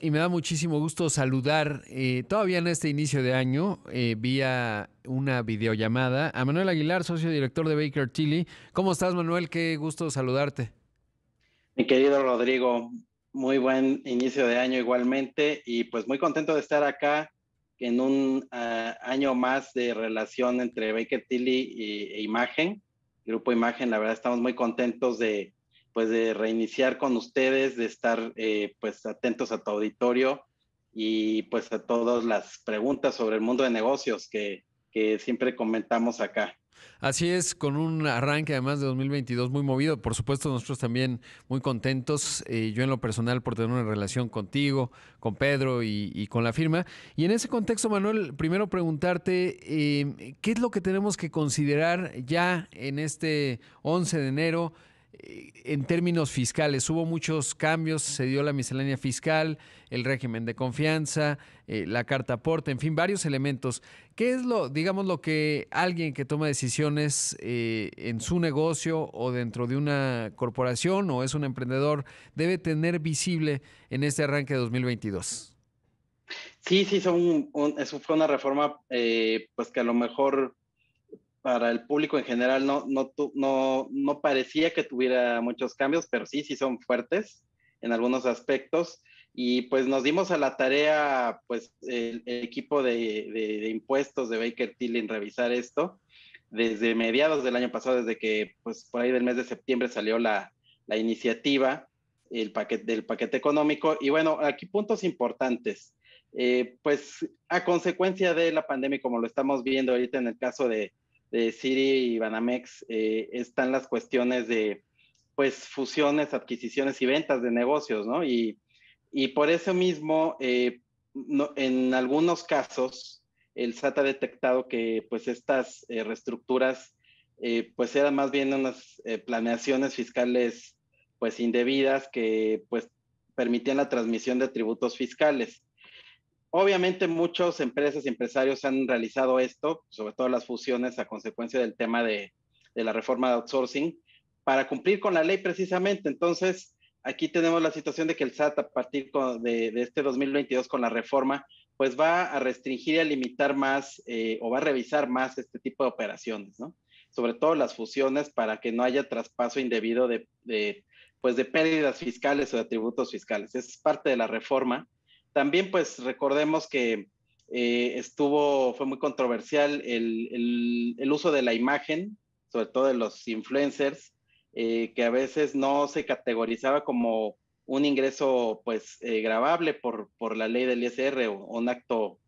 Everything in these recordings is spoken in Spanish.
y me da muchísimo gusto saludar eh, todavía en este inicio de año eh, vía una videollamada a Manuel Aguilar, socio director de Baker Tilly. ¿Cómo estás Manuel? Qué gusto saludarte. Mi querido Rodrigo, muy buen inicio de año igualmente y pues muy contento de estar acá en un ah, año más de relación entre Baker Tilly e Imagen, Grupo Imagen. La verdad estamos muy contentos de pues de reiniciar con ustedes, de estar eh, pues atentos a tu auditorio y pues a todas las preguntas sobre el mundo de negocios que, siempre comentamos acá. Así es, con un arranque además de 2022 muy movido. Por supuesto, nosotros también muy contentos, eh, yo en lo personal, por tener una relación contigo, con Pedro y, con la firma. Y en ese contexto, Manuel, primero preguntarte, eh, ¿qué es lo que tenemos que considerar ya en este 11 de enero? en términos fiscales, hubo muchos cambios, se dio la miscelánea fiscal, el régimen de confianza, eh, la carta aporte, en fin, varios elementos. ¿Qué es lo, digamos, lo que alguien que toma decisiones eh, en su negocio o dentro de una corporación o es un emprendedor debe tener visible en este arranque de 2022? Sí, sí, son eso fue una reforma, eh, pues que a lo mejor para el público en general no, no, no, no parecía que tuviera muchos cambios, pero sí, sí son fuertes en algunos aspectos. Y pues nos dimos a la tarea, pues el, equipo de, de, impuestos de Baker Tilly en revisar esto desde mediados del año pasado, desde que pues por ahí del mes de septiembre salió la, la iniciativa el paquete, del paquete económico. Y bueno, aquí puntos importantes. Eh, pues a consecuencia de la pandemia, como lo estamos viendo ahorita en el caso de, de Citi y Banamex eh, están las cuestiones de pues fusiones, adquisiciones y ventas de negocios, ¿no? Y, y por eso mismo, eh, en algunos casos, el SAT ha detectado que pues estas eh, reestructuras pues eran más bien unas planeaciones fiscales pues indebidas que pues permitían la transmisión de tributos fiscales. Obviamente muchas empresas y empresarios han realizado esto, sobre todo las fusiones a consecuencia del tema de, la reforma de outsourcing, para cumplir con la ley precisamente. Entonces, aquí tenemos la situación de que el SAT a partir de, este 2022 con la reforma, pues va a restringir y a limitar más eh, o va a revisar más este tipo de operaciones, ¿no? Sobre todo las fusiones para que no haya traspaso indebido de, pues de pérdidas fiscales o de atributos fiscales. Es parte de la reforma también pues recordemos que eh, estuvo, fue muy controversial el, uso de la imagen, sobre todo de los influencers, eh, que a veces no se categorizaba como un ingreso pues eh, grabable por, la ley del ISR o un acto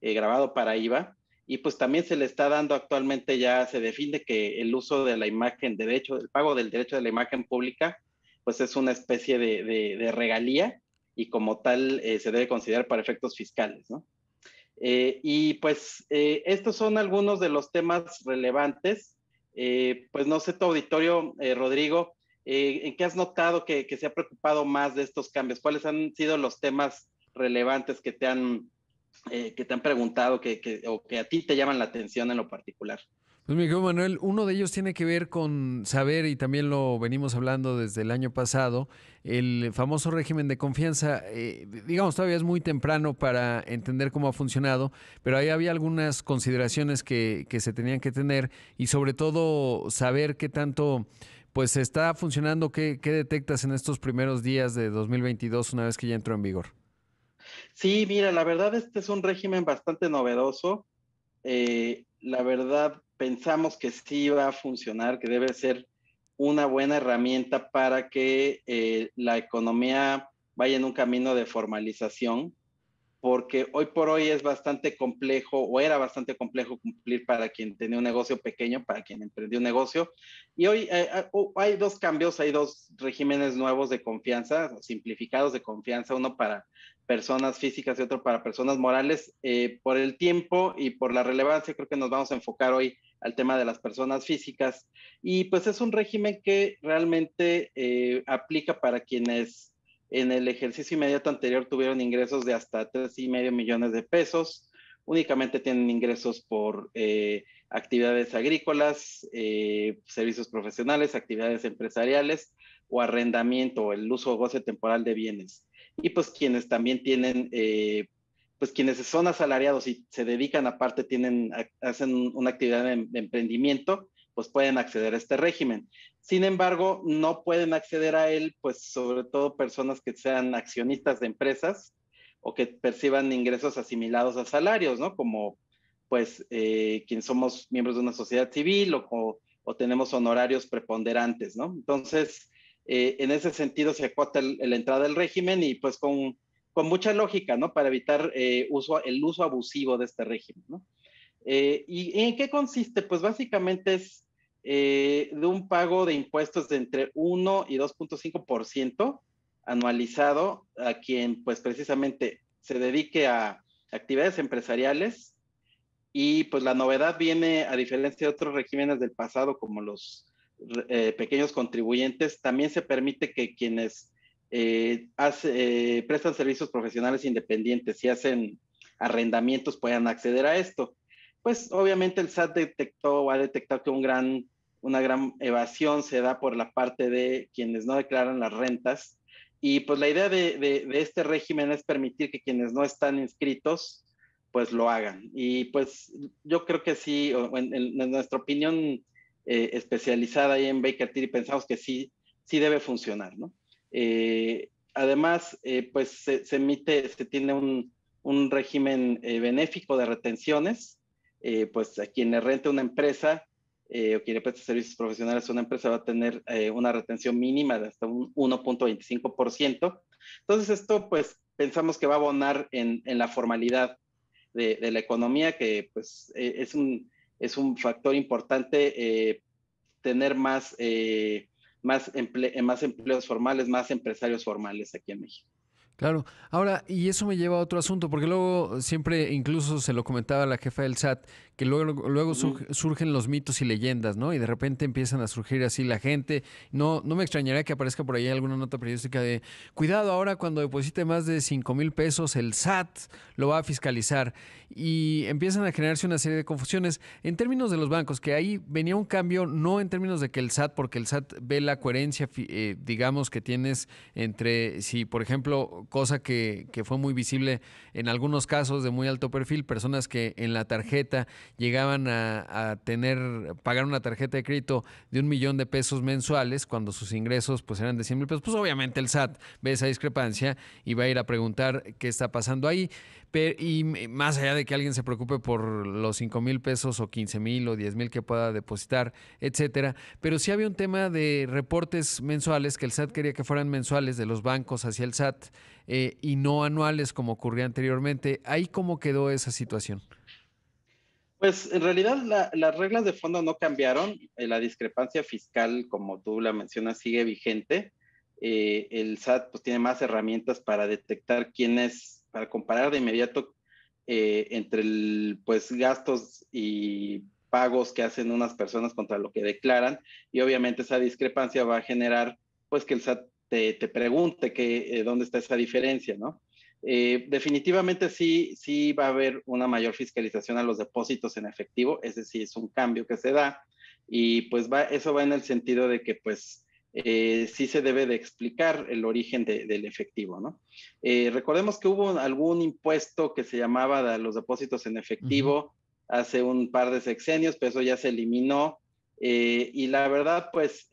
grabado para IVA. Y pues también se le está dando actualmente, ya se define que el uso de la imagen, derecho, el pago del derecho de la imagen pública, pues es una especie de regalía y como tal eh, se debe considerar para efectos fiscales. ¿no? Eh, y pues eh, estos son algunos de los temas relevantes. pues no sé tu auditorio, Rodrigo, ¿en qué has notado que, se ha preocupado más de estos cambios? ¿Cuáles han sido los temas relevantes que te han, que te han preguntado que, que, o que a ti te llaman la atención en lo particular? Pues mi querido Manuel, uno de ellos tiene que ver con saber, y también lo venimos hablando desde el año pasado, el famoso régimen de confianza. Eh, digamos, todavía es muy temprano para entender cómo ha funcionado, pero ahí había algunas consideraciones que, se tenían que tener y sobre todo saber qué tanto pues está funcionando, qué, qué detectas en estos primeros días de 2022 una vez que ya entró en vigor. Sí, mira, la verdad este es un régimen bastante novedoso. Eh, la verdad pensamos que sí va a funcionar, que debe ser una buena herramienta para que eh, la economía vaya en un camino de formalización, porque hoy por hoy es bastante complejo o era bastante complejo cumplir para quien tenía un negocio pequeño, para quien emprendió un negocio. Y hoy eh, eh, oh, hay dos cambios, hay dos regímenes nuevos de confianza, simplificados de confianza, uno para personas físicas y otro para personas morales. Eh, por el tiempo y por la relevancia, creo que nos vamos a enfocar hoy al tema de las personas físicas. Y pues es un régimen que realmente eh, aplica para quienes en el ejercicio inmediato anterior tuvieron ingresos de hasta tres y medio millones de pesos. Únicamente tienen ingresos por eh, actividades agrícolas, servicios profesionales, actividades empresariales o arrendamiento, el uso o goce temporal de bienes y pues quienes también tienen, eh, pues quienes son asalariados y se dedican aparte, tienen, hacen una actividad de, emprendimiento, pues pueden acceder a este régimen. Sin embargo, no pueden acceder a él, pues sobre todo personas que sean accionistas de empresas o que perciban ingresos asimilados a salarios, ¿no? Como pues eh, quienes somos miembros de una sociedad civil o, o, o, tenemos honorarios preponderantes, ¿no? Entonces, eh, en ese sentido se acota la entrada del régimen y pues con, con mucha lógica, ¿no? Para evitar eh, uso, el uso abusivo de este régimen, ¿no? Eh, ¿Y en qué consiste? Pues básicamente es de un pago de impuestos de entre 1 y 2.5% anualizado a quien pues precisamente se dedique a actividades empresariales y pues la novedad viene a diferencia de otros regímenes del pasado como los eh, pequeños contribuyentes, también se permite que quienes eh, eh, prestan servicios profesionales independientes y hacen arrendamientos puedan acceder a esto. Pues obviamente el SAT detectó o ha detectado que un gran, una gran evasión se da por la parte de quienes no declaran las rentas. Y pues la idea de, este régimen es permitir que quienes no están inscritos, pues lo hagan. Y pues yo creo que sí, en, en nuestra opinión, eh, especializada ahí en Baker Tilly, pensamos que sí, sí debe funcionar, ¿no? Eh, además, eh, pues se, emite, se tiene un, un régimen benéfico de retenciones, pues a quien le rente una empresa o quien le presta servicios profesionales a una empresa va a tener una retención mínima de hasta un 1.25%. Entonces, esto pues pensamos que va a abonar en, en la formalidad de, la economía, que pues es un es un factor importante eh, tener más, eh, más, eh, más empleos formales, más empresarios formales aquí en México. Claro. Ahora, y eso me lleva a otro asunto, porque luego siempre incluso se lo comentaba la jefa del SAT, que luego, luego surgen los mitos y leyendas, ¿no? Y de repente empiezan a surgir así la gente. No, no me extrañaría que aparezca por ahí alguna nota periodística de cuidado ahora cuando deposite más de 5 mil pesos, el SAT lo va a fiscalizar. Y empiezan a generarse una serie de confusiones. En términos de los bancos, que ahí venía un cambio, no en términos de que el SAT, porque el SAT ve la coherencia, eh, digamos, que tienes entre, si por ejemplo, cosa que, que fue muy visible en algunos casos de muy alto perfil, personas que en la tarjeta llegaban a, tener, pagar una tarjeta de crédito de un millón de pesos mensuales cuando sus ingresos pues eran de 100 mil pesos. Pues obviamente el SAT ve esa discrepancia y va a ir a preguntar qué está pasando ahí. y más allá de que alguien se preocupe por los 5 mil pesos o 15 mil o 10 mil que pueda depositar, etcétera. Pero si había un tema de reportes mensuales que el SAT quería que fueran mensuales de los bancos hacia el SAT eh, y no anuales como ocurría anteriormente. Ahí cómo quedó esa situación. Pues en realidad las reglas de fondo no cambiaron, eh, la discrepancia fiscal, como tú la mencionas, sigue vigente. Eh, el SAT pues, tiene más herramientas para detectar quién es, para comparar de inmediato eh, entre el, pues, gastos y pagos que hacen unas personas contra lo que declaran y obviamente esa discrepancia va a generar pues que el SAT te, pregunte dónde está esa diferencia, ¿no? Eh, definitivamente sí, sí va a haber una mayor fiscalización a los depósitos en efectivo, ese sí es un cambio que se da y pues eso va en el sentido de que pues eh, sí se debe de explicar el origen del efectivo, ¿no? Eh, recordemos que hubo algún impuesto que se llamaba de los depósitos en efectivo hace un par de sexenios, pero eso ya se eliminó. y la verdad, pues,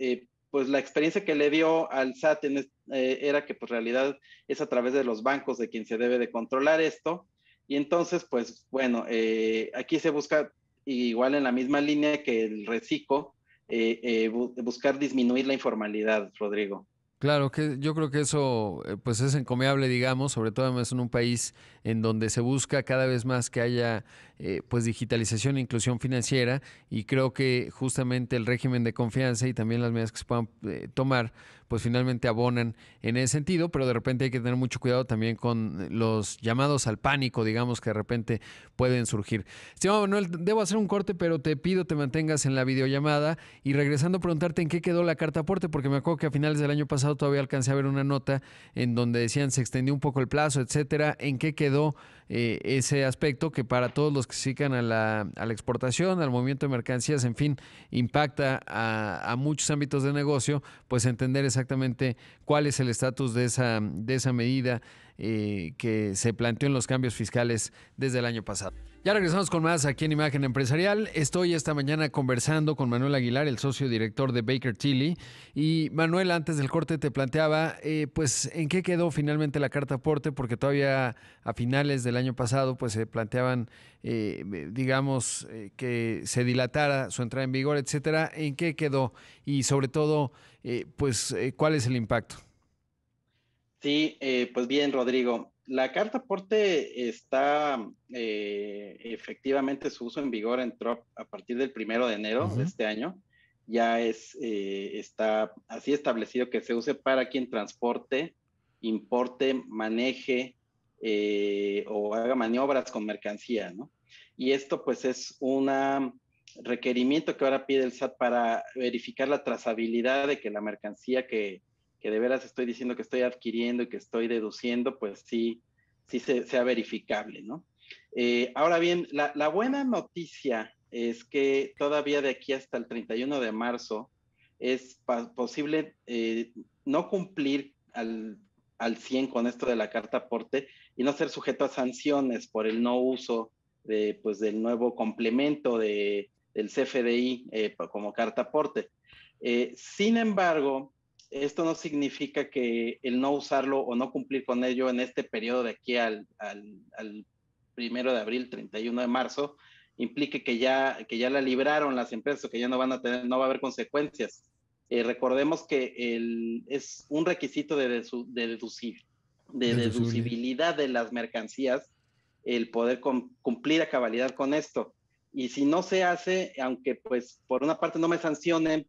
pues la experiencia que le dio al SAT en, este eh, era que pues realidad es a través de los bancos de quien se debe de controlar esto. Y entonces, pues bueno, eh, aquí se busca igual en la misma línea que el reciclo, eh, buscar disminuir la informalidad, Rodrigo. Claro, que yo creo que eso pues es encomiable, digamos, sobre todo en un país en donde se busca cada vez más que haya eh, pues digitalización e inclusión financiera y creo que justamente el régimen de confianza y también las medidas que se puedan eh, tomar pues finalmente abonan en ese sentido, pero de repente hay que tener mucho cuidado también con los llamados al pánico, digamos, que de repente pueden surgir. Estimado Manuel, debo hacer un corte, pero te pido te mantengas en la videollamada y regresando a preguntarte en qué quedó la carta aporte, porque me acuerdo que a finales del año pasado todavía alcancé a ver una nota en donde decían se extendió un poco el plazo, etcétera, en qué quedó eh, ese aspecto que para todos los que se dedican a la, exportación, al movimiento de mercancías, en fin, impacta a, muchos ámbitos de negocio, pues entender exactamente cuál es el estatus de esa, de esa medida eh, que se planteó en los cambios fiscales desde el año pasado. Ya regresamos con más aquí en Imagen Empresarial. Estoy esta mañana conversando con Manuel Aguilar, el socio director de Baker Tilly. Y Manuel, antes del corte te planteaba, eh, pues, ¿en qué quedó finalmente la carta aporte? Porque todavía a finales del año pasado, pues, se planteaban, eh, digamos, eh, que se dilatara su entrada en vigor, etcétera. ¿En qué quedó? Y sobre todo, pues, ¿cuál es el impacto? Sí, pues bien, Rodrigo la carta aporte está eh, efectivamente su uso en vigor entró a partir del primero de enero de este año. Ya es, eh, está así establecido que se use para quien transporte, importe, maneje eh, o haga maniobras con mercancía, ¿no? Y esto pues es un requerimiento que ahora pide el SAT para verificar la trazabilidad de que la mercancía que, que de veras estoy diciendo que estoy adquiriendo y que estoy deduciendo, pues sí, sí sea verificable, ¿no? Eh, ahora bien, la, buena noticia es que todavía de aquí hasta el 31 de marzo es posible eh, no cumplir al, al 100 con esto de la carta aporte y no ser sujeto a sanciones por el no uso de, pues, del nuevo complemento de, del CFDI eh, como carta aporte. sin embargo, esto no significa que el no usarlo o no cumplir con ello en este periodo de aquí al, al, primero de abril, 31 de marzo, implique que ya, que ya la libraron las empresas o que ya no van a tener, no va a haber consecuencias. Eh, recordemos que el, es un requisito de, deducir, de deducibilidad de las mercancías el poder cumplir a cabalidad con esto. Y si no se hace, aunque pues por una parte no me sancionen,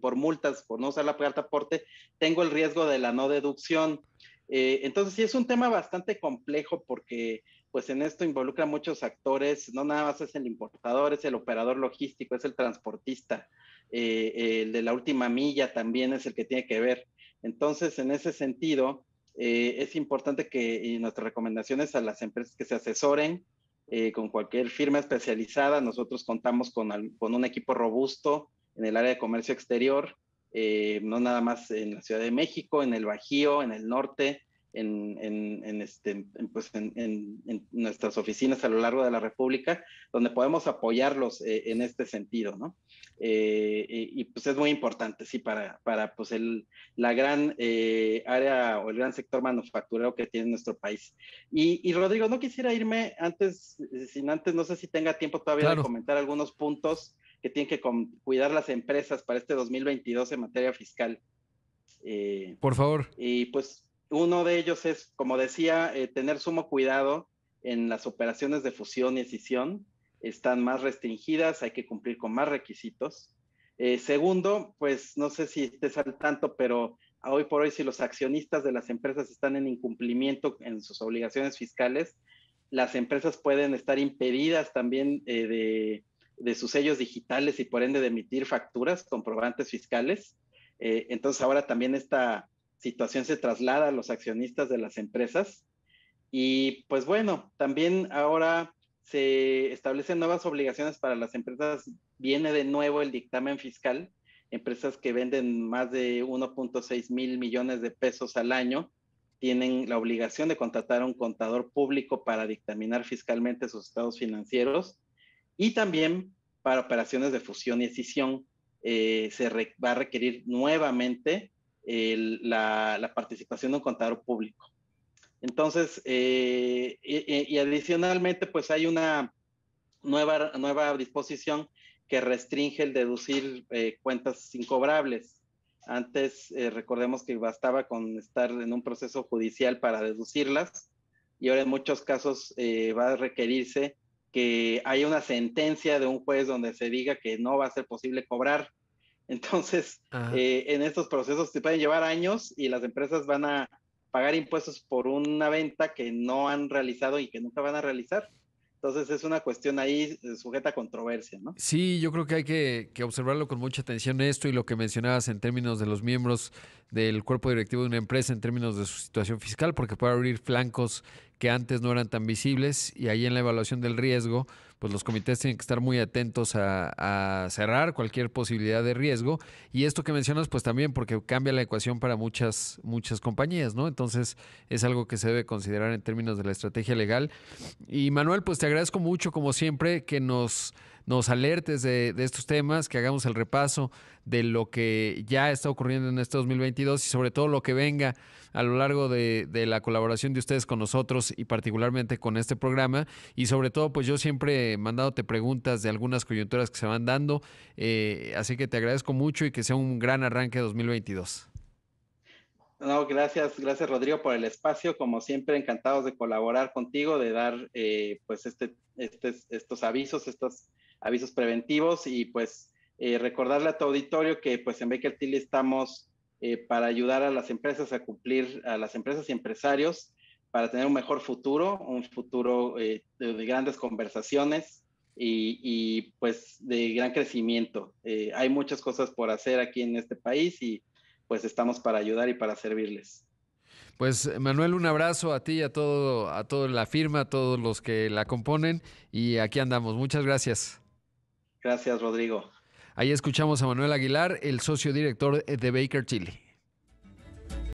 por multas, por no usar la carta aporte, tengo el riesgo de la no deducción. Eh, entonces sí es un tema bastante complejo porque pues en esto involucra muchos actores, no nada más es el importador, es el operador logístico, es el transportista, eh, el de la última milla también es el que tiene que ver. Entonces, en ese sentido, eh, es importante que nuestras recomendaciones a las empresas que se asesoren con cualquier firma especializada, nosotros contamos con, con un equipo robusto en el área de comercio exterior, eh, no nada más en la Ciudad de México, en el Bajío, en el norte, en, en, este, pues en, nuestras oficinas a lo largo de la República, donde podemos apoyarlos eh, en este sentido, ¿no? Eh, y, pues es muy importante, sí, para, para pues el, la gran área o el gran sector manufacturero que tiene nuestro país. Y, y, Rodrigo, no quisiera irme antes, sin antes, no sé si tenga tiempo todavía de comentar algunos puntos que tienen que cuidar las empresas para este 2022 en materia fiscal. Eh, por favor. Y pues uno de ellos es, como decía, eh, tener sumo cuidado en las operaciones de fusión y escisión. Están más restringidas, hay que cumplir con más requisitos. Eh, segundo, pues no sé si estés al tanto, pero hoy por hoy si los accionistas de las empresas están en incumplimiento en sus obligaciones fiscales, las empresas pueden estar impedidas también de de sus sellos digitales y por ende de emitir facturas, comprobantes fiscales. Eh, entonces ahora también esta situación se traslada a los accionistas de las empresas. Y pues bueno, también ahora se establecen nuevas obligaciones para las empresas. Viene de nuevo el dictamen fiscal, empresas que venden más de 1.6 mil millones de pesos al año tienen la obligación de contratar a un contador público para dictaminar fiscalmente sus estados financieros y también para operaciones de fusión y escisión eh, se va a requerir nuevamente la, participación de un contador público. Entonces, eh, y, adicionalmente, pues hay una nueva, nueva disposición que restringe el deducir eh, cuentas incobrables. Antes, recordemos que bastaba con estar en un proceso judicial para deducirlas y ahora en muchos casos va a requerirse que haya una sentencia de un juez donde se diga que no va a ser posible cobrar. Entonces, eh, en estos procesos se pueden llevar años y las empresas van a pagar impuestos por una venta que no han realizado y que nunca van a realizar. Entonces es una cuestión ahí eh, sujeta a controversia, ¿no? Sí, yo creo que hay que, que, observarlo con mucha atención esto y lo que mencionabas en términos de los miembros del cuerpo directivo de una empresa, en términos de su situación fiscal, porque puede abrir flancos que antes no eran tan visibles y ahí en la evaluación del riesgo, pues los comités tienen que estar muy atentos a, cerrar cualquier posibilidad de riesgo. Y esto que mencionas, pues también porque cambia la ecuación para muchas, muchas compañías, ¿no? Entonces es algo que se debe considerar en términos de la estrategia legal. Y Manuel, pues te agradezco mucho, como siempre, que nos nos alertes de, estos temas, que hagamos el repaso de lo que ya está ocurriendo en este 2022 y sobre todo lo que venga a lo largo de, la colaboración de ustedes con nosotros y particularmente con este programa. Y sobre todo, pues yo siempre he te preguntas de algunas coyunturas que se van dando. Eh, así que te agradezco mucho y que sea un gran arranque de 2022. No, gracias, gracias Rodrigo por el espacio. Como siempre, encantados de colaborar contigo, de dar eh, pues este, este, estos avisos, estas avisos preventivos y pues eh, recordarle a tu auditorio que pues en Baker Tilly estamos eh, para ayudar a las empresas a cumplir, a las empresas y empresarios para tener un mejor futuro, un futuro eh, de, grandes conversaciones y, y, pues de gran crecimiento. hay muchas cosas por hacer aquí en este país y pues estamos para ayudar y para servirles. Pues Manuel, un abrazo a ti y a todo, a toda la firma, a todos los que la componen y aquí andamos. Muchas gracias. Gracias, Rodrigo. Ahí escuchamos a Manuel Aguilar, el socio director de Baker Chile.